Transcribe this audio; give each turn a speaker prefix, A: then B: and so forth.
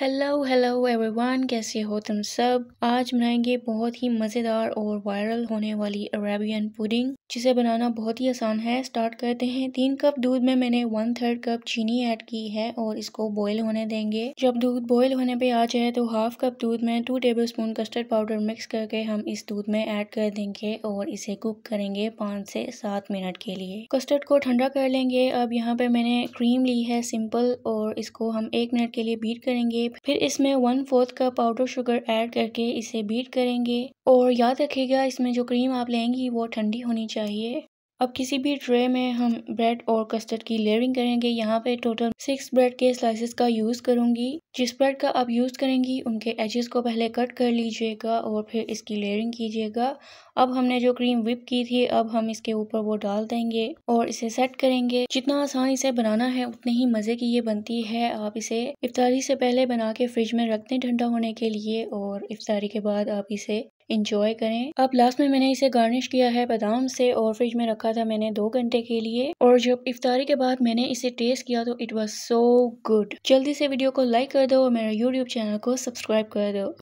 A: hello hello everyone कैसे हो तुम सब आज बनाएंगे बहुत ही मज़ेदार और वायरल होने वाली अरेबियन पुडिंग जिसे बनाना बहुत ही आसान है स्टार्ट करते हैं तीन कप दूध में मैंने वन थर्ड कप चीनी ऐड की है और इसको बॉईल होने देंगे जब दूध बॉईल होने पे आ जाए तो हाफ कप दूध में two tablespoon custard powder mix करके हम इस दूध में ऐड कर देंगे और इसे कुक करेंगे पाँच से सात मिनट के लिए कस्टर्ड को ठंडा कर लेंगे अब यहाँ पे मैंने क्रीम ली है सिंपल और इसको हम एक मिनट के लिए बीट करेंगे फिर इसमें one fourth cup powder sugar add करके इसे बीट करेंगे और याद रखिएगा इसमें जो क्रीम आप लेंगी वो ठंडी होनी चाहिए अब किसी भी ट्रे में हम ब्रेड और कस्टर्ड की लेयरिंग करेंगे यहाँ पे टोटल सिक्स ब्रेड के स्लाइसेस का यूज़ करूंगी जिस ब्रेड का आप यूज़ करेंगी उनके एजेस को पहले कट कर लीजिएगा और फिर इसकी लेयरिंग कीजिएगा अब हमने जो क्रीम विप की थी अब हम इसके ऊपर वो डाल देंगे और इसे सेट करेंगे जितना आसान इसे बनाना है उतने ही मज़े की ये बनती है आप इसे इफ्तारी से पहले बना के फ्रिज में रख दें ठंडा होने के लिए और इफ्तारी के बाद आप इसे इंजॉय करें अब लास्ट में मैंने इसे गार्निश किया है बादाम से और फ्रिज में रखा था मैंने दो घंटे के लिए और जब इफ्तारी के बाद मैंने इसे टेस्ट किया तो इट वॉज सो गुड जल्दी से वीडियो को लाइक कर दो और मेरे यूट्यूब चैनल को सब्सक्राइब कर दो